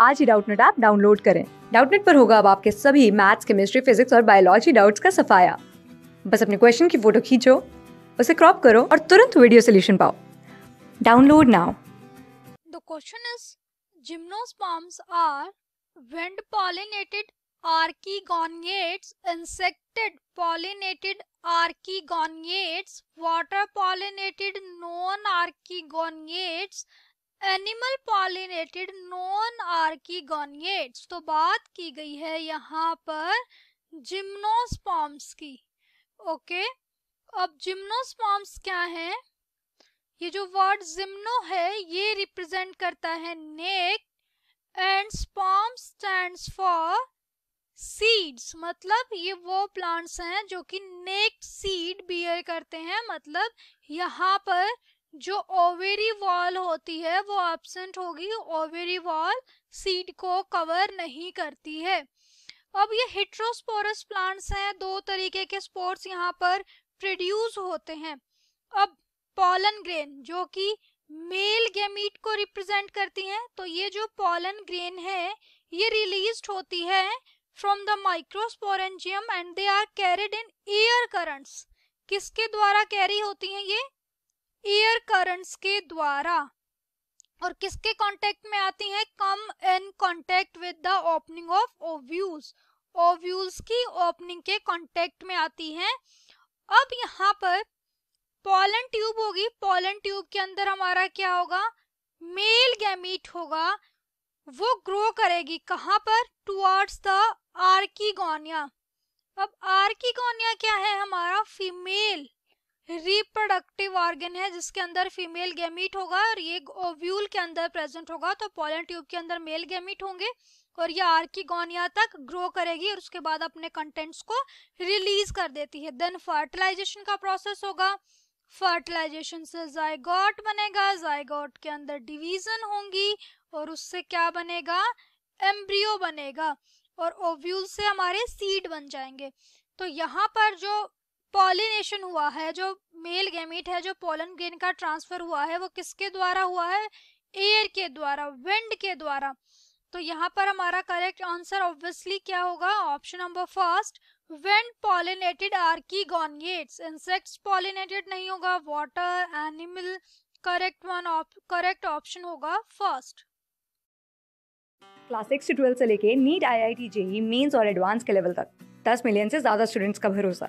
आज ही Doubtnut app download करें डाउटनेट पर होगा अब आपके सभी मैथ्स केमिस्ट्री फिजिक्स और बायोलॉजी डाउट्स का सफाया बस अपने क्वेश्चन की फोटो खींचो उसे क्रॉप करो और तुरंत वीडियो सोल्यूशन पाओ download now the question is gymnosperms are wind pollinated archegoniates insect pollinated archegoniates water pollinated non archegoniates animal pollinated non archegoniates तो बात की गई है यहाँ पर जिम्नोस्पॉम्स की ओके अब जिम्नोस्पॉम्स क्या है ये जो वर्ड जिम्नो है ये रिप्रेजेंट करता है naked and sperm stands for seeds मतलब ये वो प्लांट्स हैं जो कि नेक सीड बियर करते हैं मतलब यहाँ पर जो ओवेरी वॉल होती है वो एबसेंट होगी ओवेरी वॉल सीड को कवर नहीं करती है अब ये हिट्रोस्पोरस प्लांट्स हैं दो तरीके के स्पोर्ट्स यहाँ पर प्रोड्यूस होते हैं अब पॉलन ग्रेन जो कि मेल गेमीट को रिप्रेजेंट करती हैं तो ये जो पॉलन ग्रेन है ये रिलीज होती है from the microsporangium and they are carried in air currents किसके द्वारा कैरी होती हैं ये एयर करंट्स के द्वारा और किसके कांटेक्ट में आती हैं come in contact with the opening of ovules ovules की ओपनिंग के कांटेक्ट में आती हैं अब यहाँ पर पॉलन ट्यूब होगी पॉलन ट्यूब के अंदर हमारा क्या होगा मेल गैमीट होगा वो ग्रो करेगी कहाँ पर टुवर्ड्स द आर्किगोनिया अब आर्किगोनिया क्या है हमारा फीमेल रिप्रोडक्टिव ऑर्गेन है जिसके अंदर फीमेल गैमीट होगा और ये ओव्यूल के अंदर प्रेजेंट होगा तो पोलन ट्यूब के अंदर मेल गैमीट होंगे और ये आर्किगोनिया तक ग्रो करेगी और उसके बाद अपने कंटेंट्स को रिलीज कर देती है देन फर्टिलाइजेशन का प्रोसेस होगा फर्टिलाइजेशन से जायगॉट बनेगा जायगॉट के अंदर डिवीजन होंगी और उससे क्या बनेगा एम्ब्रियो बनेगा और ओव्यूल से हमारे सीड बन जाएंगे तो यहाँ पर जो पॉलिनेशन हुआ है जो मेल गैमीट है जो पोलन ग्रेन का ट्रांसफर हुआ है वो किसके द्वारा हुआ है एयर के द्वारा विंड के द्वारा तो यहाँ पर हमारा करेक्ट आंसर ऑब्वियसली क्या होगा option number first when pollinated are goniates insects pollinated नहीं होगा water animal correct one correct option होगा फर्स्ट क्लास सिक्स ट्वेल्थ से लेके NEET I I T JEE mains और एडवांस के लेवल तक दस मिलियन से ज्यादा स्टूडेंट्स का भरोसा